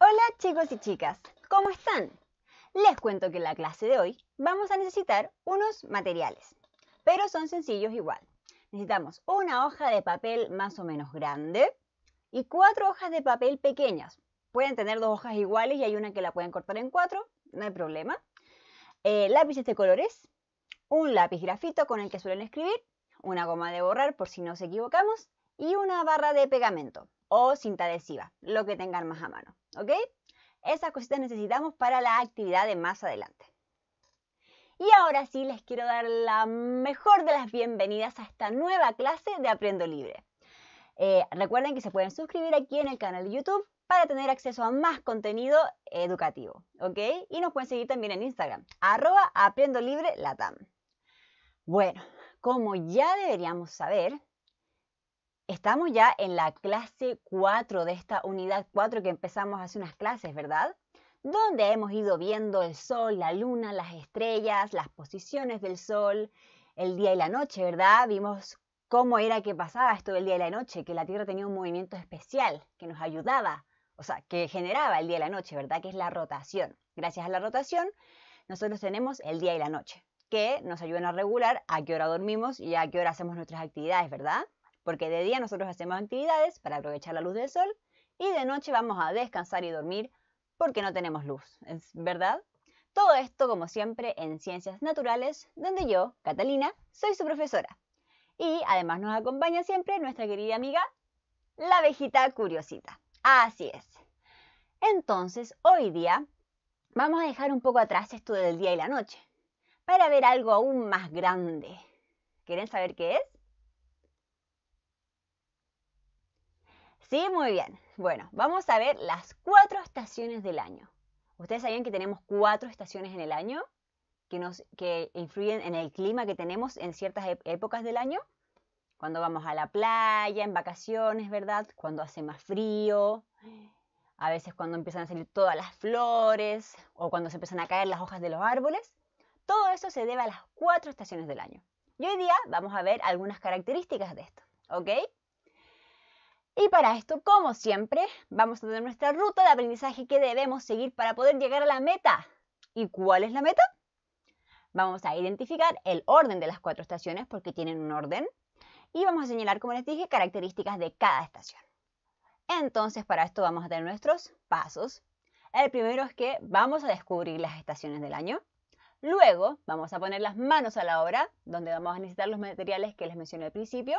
Hola chicos y chicas, ¿cómo están? Les cuento que en la clase de hoy vamos a necesitar unos materiales, pero son sencillos igual. Necesitamos una hoja de papel más o menos grande y cuatro hojas de papel pequeñas. Pueden tener dos hojas iguales y hay una que la pueden cortar en cuatro, no hay problema. Eh, lápices de colores, un lápiz grafito con el que suelen escribir, una goma de borrar por si nos equivocamos y una barra de pegamento o cinta adhesiva, lo que tengan más a mano. ¿Ok? Esas cositas necesitamos para la actividad de más adelante. Y ahora sí les quiero dar la mejor de las bienvenidas a esta nueva clase de Aprendo Libre. Eh, recuerden que se pueden suscribir aquí en el canal de YouTube para tener acceso a más contenido educativo, ¿ok? Y nos pueden seguir también en Instagram, arroba Aprendo Libre Bueno, como ya deberíamos saber, Estamos ya en la clase 4 de esta unidad 4 que empezamos hace unas clases, ¿verdad? Donde hemos ido viendo el sol, la luna, las estrellas, las posiciones del sol, el día y la noche, ¿verdad? Vimos cómo era que pasaba esto del día y la noche, que la Tierra tenía un movimiento especial que nos ayudaba, o sea, que generaba el día y la noche, ¿verdad? Que es la rotación. Gracias a la rotación, nosotros tenemos el día y la noche, que nos ayudan a regular a qué hora dormimos y a qué hora hacemos nuestras actividades, ¿verdad? porque de día nosotros hacemos actividades para aprovechar la luz del sol y de noche vamos a descansar y dormir porque no tenemos luz, ¿es verdad? Todo esto, como siempre, en Ciencias Naturales, donde yo, Catalina, soy su profesora. Y además nos acompaña siempre nuestra querida amiga, la abejita curiosita. Así es. Entonces, hoy día vamos a dejar un poco atrás esto del día y la noche, para ver algo aún más grande. ¿Quieren saber qué es? Sí, muy bien. Bueno, vamos a ver las cuatro estaciones del año. ¿Ustedes sabían que tenemos cuatro estaciones en el año que, nos, que influyen en el clima que tenemos en ciertas épocas del año? Cuando vamos a la playa, en vacaciones, ¿verdad? Cuando hace más frío, a veces cuando empiezan a salir todas las flores o cuando se empiezan a caer las hojas de los árboles. Todo eso se debe a las cuatro estaciones del año. Y hoy día vamos a ver algunas características de esto, ¿ok? Y para esto, como siempre, vamos a tener nuestra ruta de aprendizaje que debemos seguir para poder llegar a la meta. ¿Y cuál es la meta? Vamos a identificar el orden de las cuatro estaciones porque tienen un orden y vamos a señalar, como les dije, características de cada estación. Entonces, para esto vamos a tener nuestros pasos. El primero es que vamos a descubrir las estaciones del año. Luego, vamos a poner las manos a la obra, donde vamos a necesitar los materiales que les mencioné al principio.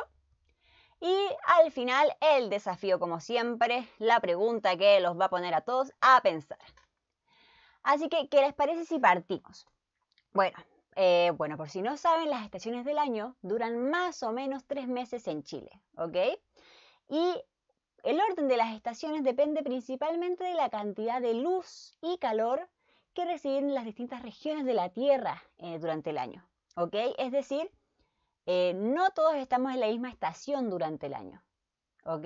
Y al final el desafío, como siempre, la pregunta que los va a poner a todos a pensar. Así que, ¿qué les parece si partimos? Bueno, eh, bueno, por si no saben, las estaciones del año duran más o menos tres meses en Chile, ¿ok? Y el orden de las estaciones depende principalmente de la cantidad de luz y calor que reciben las distintas regiones de la Tierra eh, durante el año, ¿ok? Es decir, eh, no todos estamos en la misma estación durante el año. ¿Ok?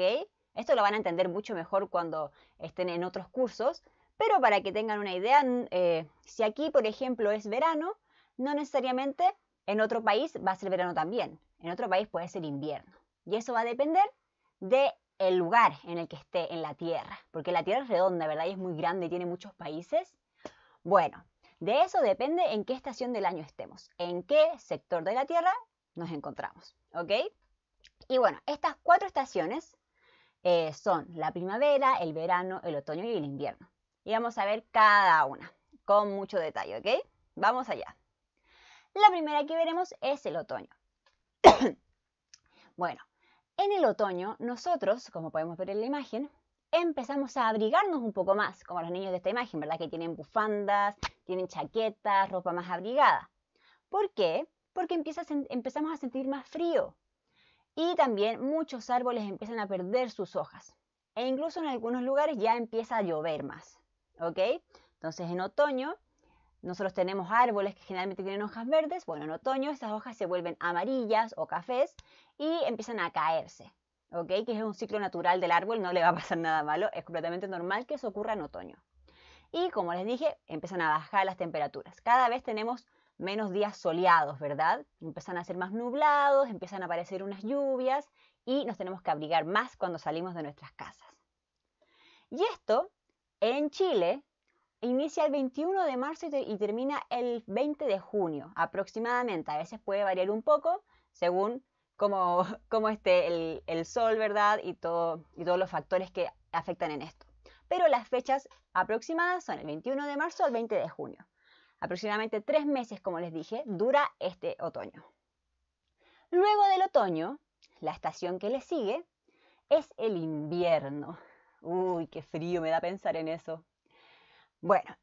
Esto lo van a entender mucho mejor cuando estén en otros cursos, pero para que tengan una idea, eh, si aquí, por ejemplo, es verano, no necesariamente en otro país va a ser verano también. En otro país puede ser invierno. Y eso va a depender del el lugar en el que esté en la Tierra, porque la Tierra es redonda, ¿verdad? Y es muy grande y tiene muchos países. Bueno, de eso depende en qué estación del año estemos, en qué sector de la Tierra nos encontramos, ¿ok? Y bueno, estas cuatro estaciones eh, son la primavera, el verano, el otoño y el invierno. Y vamos a ver cada una con mucho detalle, ¿ok? Vamos allá. La primera que veremos es el otoño. bueno, en el otoño nosotros, como podemos ver en la imagen, empezamos a abrigarnos un poco más, como los niños de esta imagen, ¿verdad? Que tienen bufandas, tienen chaquetas, ropa más abrigada. ¿Por qué? porque empieza empezamos a sentir más frío. Y también muchos árboles empiezan a perder sus hojas. E incluso en algunos lugares ya empieza a llover más. ¿Ok? Entonces en otoño nosotros tenemos árboles que generalmente tienen hojas verdes. Bueno, en otoño esas hojas se vuelven amarillas o cafés y empiezan a caerse. ¿Ok? Que es un ciclo natural del árbol, no le va a pasar nada malo. Es completamente normal que eso ocurra en otoño. Y como les dije, empiezan a bajar las temperaturas. Cada vez tenemos menos días soleados, ¿verdad? Empiezan a ser más nublados, empiezan a aparecer unas lluvias y nos tenemos que abrigar más cuando salimos de nuestras casas. Y esto en Chile inicia el 21 de marzo y, termina el 20 de junio aproximadamente. A veces puede variar un poco según cómo, esté el, sol, ¿verdad? Y, y todos los factores que afectan en esto. Pero las fechas aproximadas son el 21 de marzo al 20 de junio. Aproximadamente tres meses, como les dije, dura este otoño. Luego del otoño, la estación que le sigue es el invierno. Uy, qué frío me da pensar en eso. Bueno,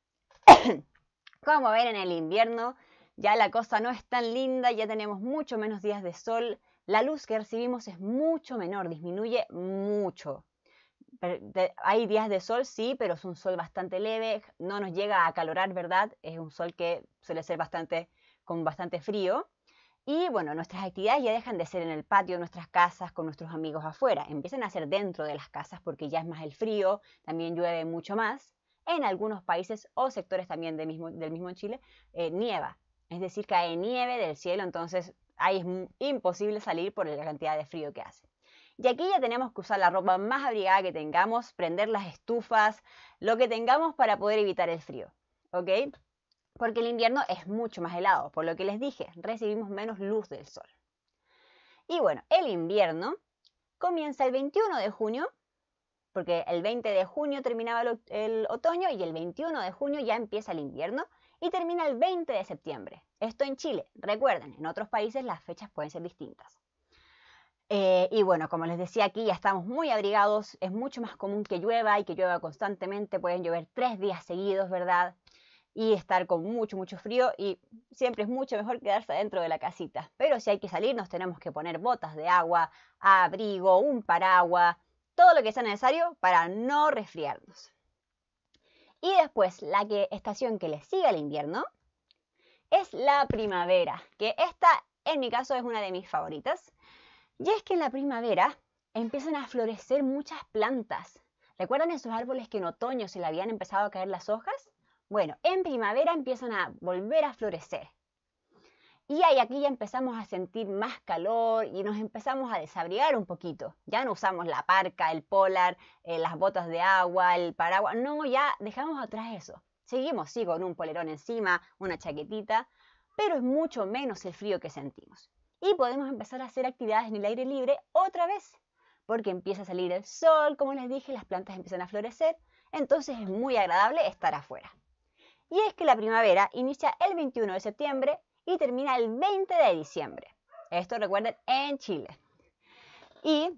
como ven en el invierno, ya la cosa no es tan linda, ya tenemos mucho menos días de sol, la luz que recibimos es mucho menor, disminuye mucho hay días de sol, sí, pero es un sol bastante leve, no nos llega a calorar, ¿verdad? Es un sol que suele ser bastante, con bastante frío. Y bueno, nuestras actividades ya dejan de ser en el patio, de nuestras casas, con nuestros amigos afuera. Empiezan a ser dentro de las casas porque ya es más el frío, también llueve mucho más. En algunos países o sectores también del mismo, del mismo Chile, eh, nieva. Es decir, cae nieve del cielo, entonces ahí es imposible salir por la cantidad de frío que hace. Y aquí ya tenemos que usar la ropa más abrigada que tengamos, prender las estufas, lo que tengamos para poder evitar el frío. ¿Ok? Porque el invierno es mucho más helado, por lo que les dije, recibimos menos luz del sol. Y bueno, el invierno comienza el 21 de junio, porque el 20 de junio terminaba el, el, otoño y el 21 de junio ya empieza el invierno y termina el 20 de septiembre. Esto en Chile. Recuerden, en otros países las fechas pueden ser distintas. Eh, y bueno, como les decía aquí, ya estamos muy abrigados, es mucho más común que llueva y que llueva constantemente, pueden llover tres días seguidos, ¿verdad? Y estar con mucho, mucho frío y siempre es mucho mejor quedarse dentro de la casita. Pero si hay que salir, nos tenemos que poner botas de agua, abrigo, un paraguas, todo lo que sea necesario para no resfriarnos. Y después, la estación que le sigue al invierno es la primavera, que esta en mi caso es una de mis favoritas. Y es que en la primavera empiezan a florecer muchas plantas. ¿Recuerdan esos árboles que en otoño se le habían empezado a caer las hojas? Bueno, en primavera empiezan a volver a florecer. Y ahí aquí ya empezamos a sentir más calor y nos empezamos a desabrigar un poquito. Ya no usamos la parca, el polar, eh, las botas de agua, el paraguas. No, ya dejamos atrás eso. Seguimos, sí, con un polerón encima, una chaquetita, pero es mucho menos el frío que sentimos y podemos empezar a hacer actividades en el aire libre otra vez, porque empieza a salir el sol, como les dije, las plantas empiezan a florecer, entonces es muy agradable estar afuera. Y es que la primavera inicia el 21 de septiembre y termina el 20 de diciembre. Esto recuerden en Chile. Y,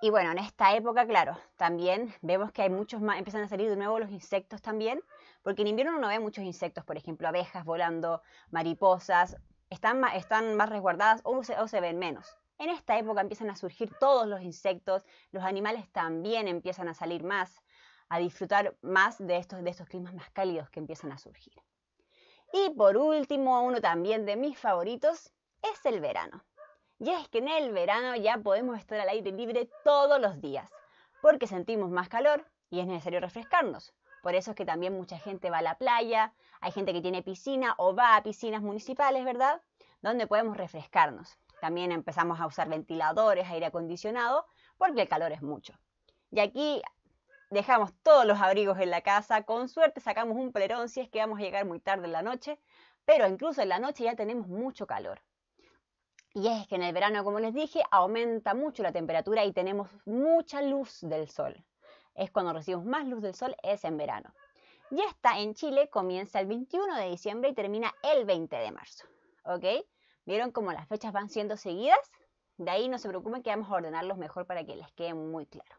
y bueno, en esta época, claro, también vemos que hay muchos más, empiezan a salir de nuevo los insectos también, porque en invierno uno ve muchos insectos, por ejemplo, abejas volando, mariposas, están más, están más resguardadas o se, o se ven menos. En esta época empiezan a surgir todos los insectos, los animales también empiezan a salir más, a disfrutar más de estos, de estos climas más cálidos que empiezan a surgir. Y por último, uno también de mis favoritos es el verano. Y es que en el verano ya podemos estar al aire libre todos los días, porque sentimos más calor y es necesario refrescarnos. Por eso es que también mucha gente va a la playa, hay gente que tiene piscina o va a piscinas municipales, ¿verdad? donde podemos refrescarnos. También empezamos a usar ventiladores, aire acondicionado, porque el calor es mucho. Y aquí dejamos todos los abrigos en la casa, con suerte sacamos un plerón si es que vamos a llegar muy tarde en la noche, pero incluso en la noche ya tenemos mucho calor. Y es que en el verano, como les dije, aumenta mucho la temperatura y tenemos mucha luz del sol. Es cuando recibimos más luz del sol, es en verano. Y esta en Chile comienza el 21 de diciembre y termina el 20 de marzo. ¿Vieron cómo las fechas van siendo seguidas? De ahí no se preocupen que vamos a ordenarlos mejor para que les quede muy claro.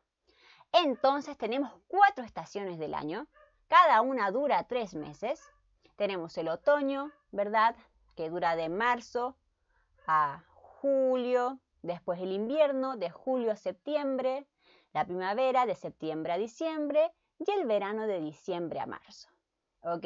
Entonces tenemos cuatro estaciones del año, cada una dura tres meses. Tenemos el otoño, ¿verdad? Que dura de marzo a julio, después el invierno, de julio a septiembre, la primavera de septiembre a diciembre y el verano de diciembre a marzo. ¿Ok?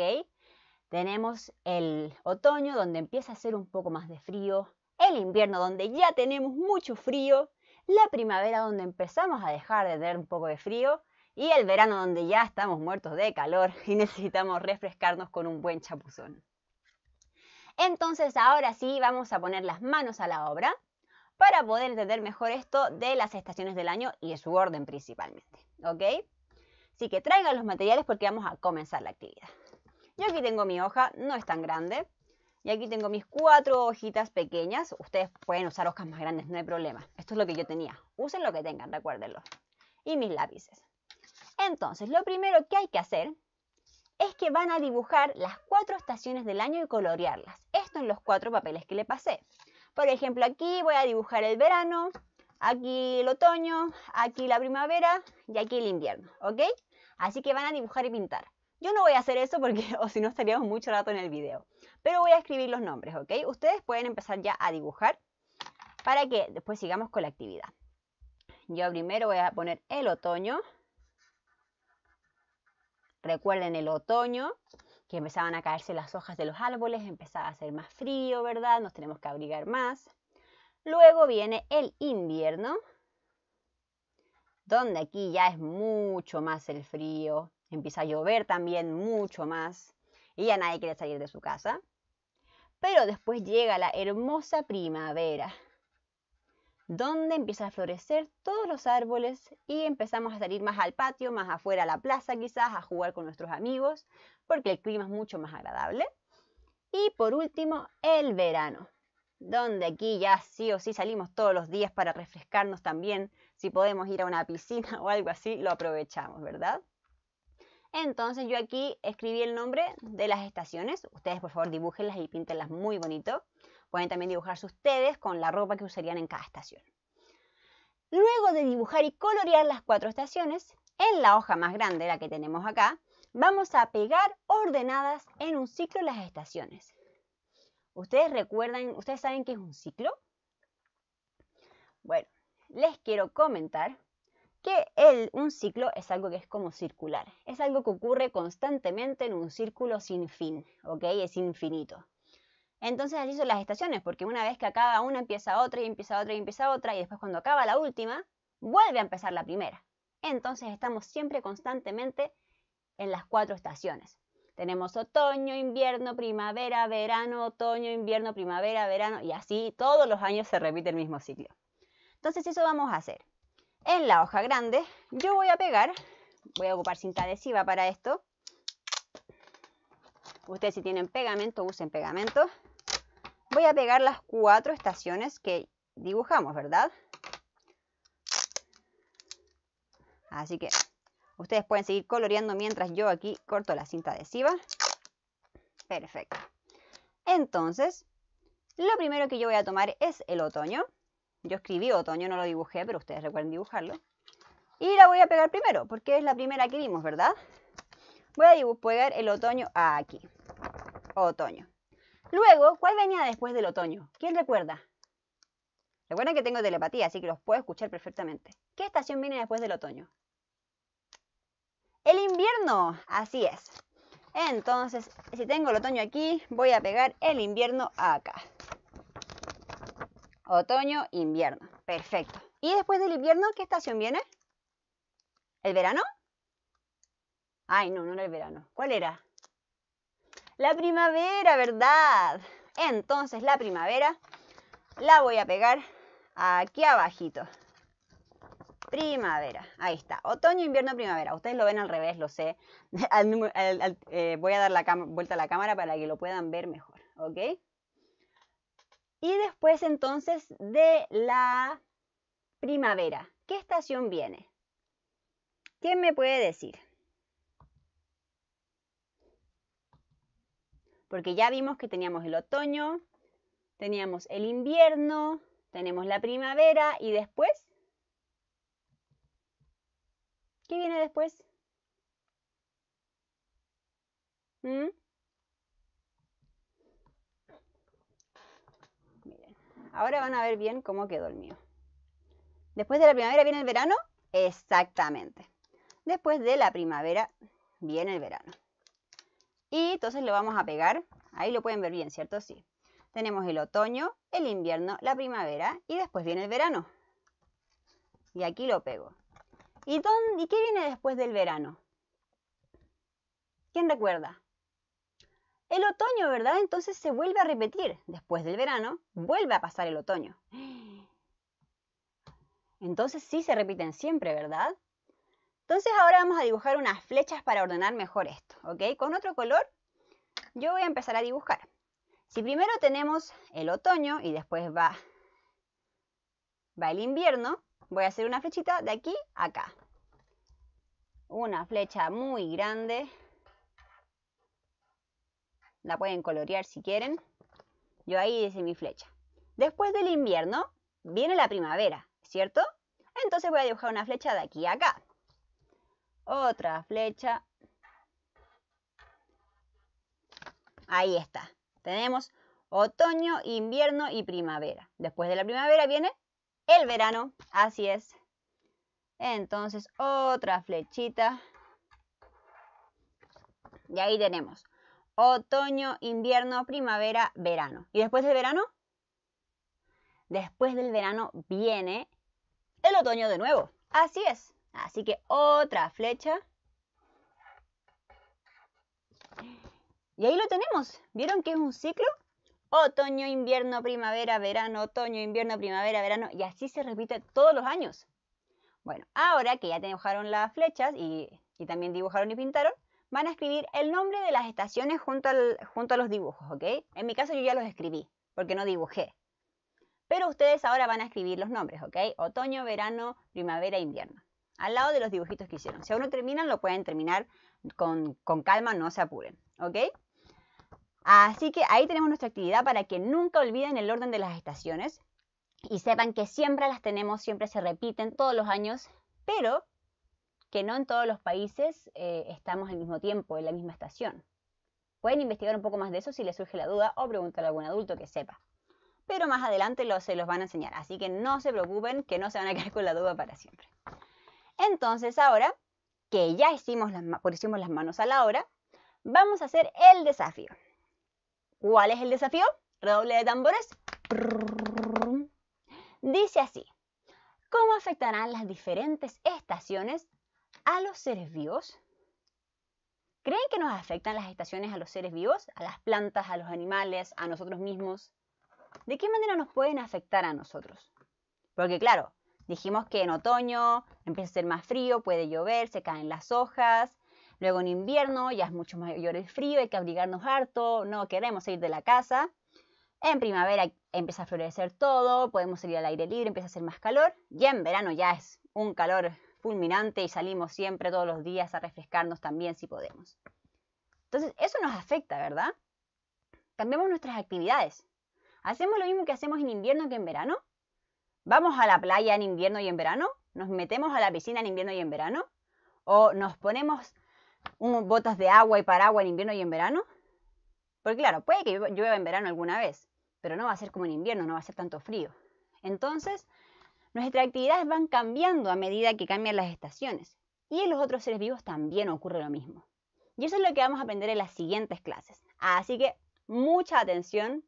Tenemos el otoño donde empieza a ser un poco más de frío, el invierno donde ya tenemos mucho frío, la primavera donde empezamos a dejar de tener un poco de frío y el verano donde ya estamos muertos de calor y necesitamos refrescarnos con un buen chapuzón. Entonces ahora sí vamos a poner las manos a la obra para poder entender mejor esto de las estaciones del año y de su orden principalmente. ¿Ok? Así que traigan los materiales porque vamos a comenzar la actividad. Yo aquí tengo mi hoja, no es tan grande. Y aquí tengo mis cuatro hojitas pequeñas. Ustedes pueden usar hojas más grandes, no hay problema. Esto es lo que yo tenía. Usen lo que tengan, recuérdenlo. Y mis lápices. Entonces, lo primero que hay que hacer es que van a dibujar las cuatro estaciones del año y colorearlas. Esto en los cuatro papeles que le pasé. Por ejemplo, aquí voy a dibujar el verano, aquí el otoño, aquí la primavera y aquí el invierno, ¿ok? Así que van a dibujar y pintar. Yo no voy a hacer eso porque o si no estaríamos mucho rato en el video. Pero voy a escribir los nombres, ¿ok? Ustedes pueden empezar ya a dibujar para que después sigamos con la actividad. Yo primero voy a poner el otoño. Recuerden el otoño, que empezaban a caerse las hojas de los árboles, empezaba a hacer más frío, ¿verdad? Nos tenemos que abrigar más. Luego viene el invierno, donde aquí ya es mucho más el frío, Empieza a llover también mucho más y ya nadie quiere salir de su casa. Pero después llega la hermosa primavera, donde empiezan a florecer todos los árboles y empezamos a salir más al patio, más afuera a la plaza quizás, a jugar con nuestros amigos, porque el clima es mucho más agradable. Y por último, el verano, donde aquí ya sí o sí salimos todos los días para refrescarnos también. Si podemos ir a una piscina o algo así, lo aprovechamos, ¿verdad? Entonces yo aquí escribí el nombre de las estaciones. Ustedes por favor dibújenlas y píntenlas muy bonito. Pueden también dibujarse ustedes con la ropa que usarían en cada estación. Luego de dibujar y colorear las cuatro estaciones, en la hoja más grande, la que tenemos acá, vamos a pegar ordenadas en un ciclo las estaciones. ¿Ustedes recuerdan, ustedes saben qué es un ciclo? Bueno, les quiero comentar que un ciclo es algo que es como circular, es algo que ocurre constantemente en un círculo sin fin, ¿ok? Es infinito. Entonces así son las estaciones, porque una vez que acaba una empieza otra y empieza otra y empieza otra y después cuando acaba la última, vuelve a empezar la primera. Entonces estamos siempre constantemente en las cuatro estaciones. Tenemos otoño, invierno, primavera, verano, otoño, invierno, primavera, verano y así todos los años se repite el mismo ciclo. Entonces eso vamos a hacer en la hoja grande. Yo voy a pegar, voy a ocupar cinta adhesiva para esto. Ustedes si tienen pegamento, usen pegamento. Voy a pegar las cuatro estaciones que dibujamos, ¿verdad? Así que ustedes pueden seguir coloreando mientras yo aquí corto la cinta adhesiva. Perfecto. Entonces, lo primero que yo voy a tomar es el otoño. Yo escribí otoño, no lo dibujé, pero ustedes recuerden dibujarlo. Y la voy a pegar primero, porque es la primera que vimos, ¿verdad? Voy a pegar el otoño aquí. Otoño. Luego, ¿cuál venía después del otoño? ¿Quién recuerda? Recuerden que tengo telepatía, así que los puedo escuchar perfectamente. ¿Qué estación viene después del otoño? El invierno, así es. Entonces, si tengo el otoño aquí, voy a pegar el invierno acá. Otoño, invierno. Perfecto. ¿Y después del invierno qué estación viene? ¿El verano? Ay, no, no era el verano. ¿Cuál era? La primavera, ¿verdad? Entonces la primavera la voy a pegar aquí abajito. Primavera, ahí está. Otoño, invierno, primavera. Ustedes lo ven al revés, lo sé. Eh, voy a dar la vuelta a la cámara para que lo puedan ver mejor, ¿ok? Y después entonces de la primavera, ¿qué estación viene? ¿Quién me puede decir? Porque ya vimos que teníamos el otoño, teníamos el invierno, tenemos la primavera y después... ¿Qué viene después? ¿Mm? Ahora van a ver bien cómo quedó el mío. Después de la primavera viene el verano. Exactamente. Después de la primavera viene el verano. Y entonces lo vamos a pegar. Ahí lo pueden ver bien, ¿cierto? Sí. Tenemos el otoño, el invierno, la primavera y después viene el verano. Y aquí lo pego. ¿Y, dónde, y qué viene después del verano? ¿Quién recuerda? el otoño, ¿verdad? Entonces se vuelve a repetir. Después del verano, vuelve a pasar el otoño. Entonces sí se repiten siempre, ¿verdad? Entonces ahora vamos a dibujar unas flechas para ordenar mejor esto, ¿ok? Con otro color yo voy a empezar a dibujar. Si primero tenemos el otoño y después va, va el invierno, voy a hacer una flechita de aquí a acá. Una flecha muy grande la pueden colorear si quieren. Yo ahí hice mi flecha. Después del invierno viene la primavera, ¿cierto? Entonces voy a dibujar una flecha de aquí a acá. Otra flecha. Ahí está. Tenemos otoño, invierno y primavera. Después de la primavera viene el verano. Así es. Entonces otra flechita. Y ahí tenemos otoño, invierno, primavera, verano. ¿Y después del verano? Después del verano viene el otoño de nuevo. Así es. Así que otra flecha. Y ahí lo tenemos. ¿Vieron que es un ciclo? Otoño, invierno, primavera, verano, otoño, invierno, primavera, verano. Y así se repite todos los años. Bueno, ahora que ya dibujaron las flechas y, y también dibujaron y pintaron, van a escribir el nombre de las estaciones junto, al, junto a los dibujos, ¿ok? En mi caso yo ya los escribí, porque no dibujé. Pero ustedes ahora van a escribir los nombres, ¿ok? Otoño, verano, primavera, invierno. Al lado de los dibujitos que hicieron. Si aún no terminan, lo pueden terminar con, con calma, no se apuren, ¿ok? Así que ahí tenemos nuestra actividad para que nunca olviden el orden de las estaciones y sepan que siempre las tenemos, siempre se repiten todos los años, pero que no en todos los países eh, estamos al mismo tiempo, en la misma estación. Pueden investigar un poco más de eso si les surge la duda o preguntar a algún adulto que sepa. Pero más adelante se los van a enseñar, así que no se preocupen que no se van a quedar con la duda para siempre. Entonces ahora que ya hicimos las, pusimos las manos a la obra, vamos a hacer el desafío. ¿Cuál es el desafío? Redoble de tambores. Dice así, ¿cómo afectarán las diferentes estaciones a los seres vivos? ¿Creen que nos afectan las estaciones a los seres vivos, a las plantas, a los animales, a nosotros mismos? ¿De qué manera nos pueden afectar a nosotros? Porque claro, dijimos que en otoño empieza a ser más frío, puede llover, se caen las hojas. Luego en invierno ya es mucho mayor el frío, hay que abrigarnos harto, no queremos salir de la casa. En primavera empieza a florecer todo, podemos salir al aire libre, empieza a hacer más calor. Y en verano ya es un calor fulminante y salimos siempre todos los días a refrescarnos también si podemos. Entonces, eso nos afecta, ¿verdad? Cambiamos nuestras actividades. ¿Hacemos lo mismo que hacemos en invierno que en verano? ¿Vamos a la playa en invierno y en verano? ¿Nos metemos a la piscina en invierno y en verano? ¿O nos ponemos botas de agua y paraguas en invierno y en verano? Porque claro, puede que llueva en verano alguna vez, pero no va a ser como en invierno, no va a ser tanto frío. Entonces, Nuestras actividades van cambiando a medida que cambian las estaciones. Y en los otros seres vivos también ocurre lo mismo. Y eso es lo que vamos a aprender en las siguientes clases. Así que mucha atención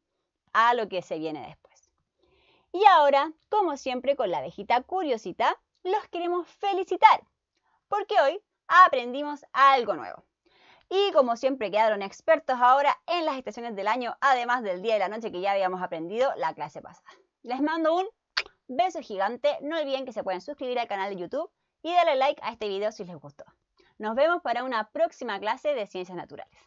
a lo que se viene después. Y ahora, como siempre con la abejita curiosita, los queremos felicitar. Porque hoy aprendimos algo nuevo. Y como siempre quedaron expertos ahora en las estaciones del año, además del día y la noche que ya habíamos aprendido la clase pasada. Les mando un Beso gigante, no olviden que se pueden suscribir al canal de YouTube y darle like a este video si les gustó. Nos vemos para una próxima clase de Ciencias Naturales.